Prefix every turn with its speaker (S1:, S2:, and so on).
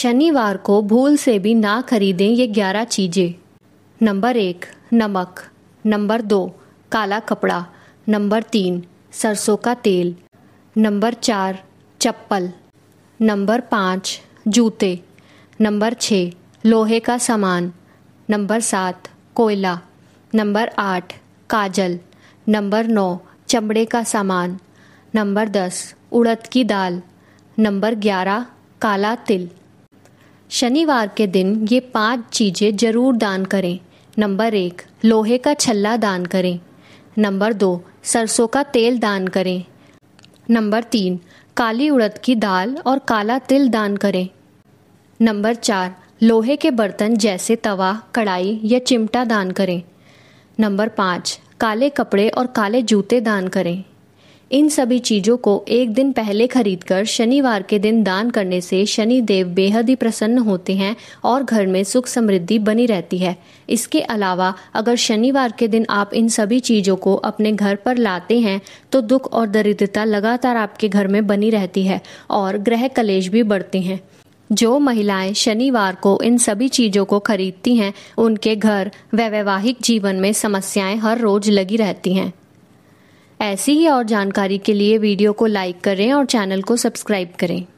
S1: शनिवार को भूल से भी ना खरीदें ये ग्यारह चीज़ें नंबर एक नमक नंबर दो काला कपड़ा नंबर तीन सरसों का तेल नंबर चार चप्पल नंबर पाँच जूते नंबर छः लोहे का सामान नंबर सात कोयला नंबर आठ काजल नंबर नौ चमड़े का सामान नंबर दस उड़द की दाल नंबर ग्यारह काला तिल शनिवार के दिन ये पांच चीज़ें जरूर दान करें नंबर एक लोहे का छल्ला दान करें नंबर दो सरसों का तेल दान करें नंबर तीन काली उड़द की दाल और काला तिल दान करें नंबर चार लोहे के बर्तन जैसे तवा कढ़ाई या चिमटा दान करें नंबर पाँच काले कपड़े और काले जूते दान करें इन सभी चीजों को एक दिन पहले खरीदकर शनिवार के दिन दान करने से शनि देव बेहद ही प्रसन्न होते हैं और घर में सुख समृद्धि बनी रहती है इसके अलावा अगर शनिवार के दिन आप इन सभी चीजों को अपने घर पर लाते हैं तो दुख और दरिद्रता लगातार आपके घर में बनी रहती है और ग्रह कलेश भी बढ़ते हैं जो महिलाएं शनिवार को इन सभी चीजों को खरीदती हैं उनके घर वैवाहिक जीवन में समस्याएं हर रोज लगी रहती हैं ऐसी ही और जानकारी के लिए वीडियो को लाइक करें और चैनल को सब्सक्राइब करें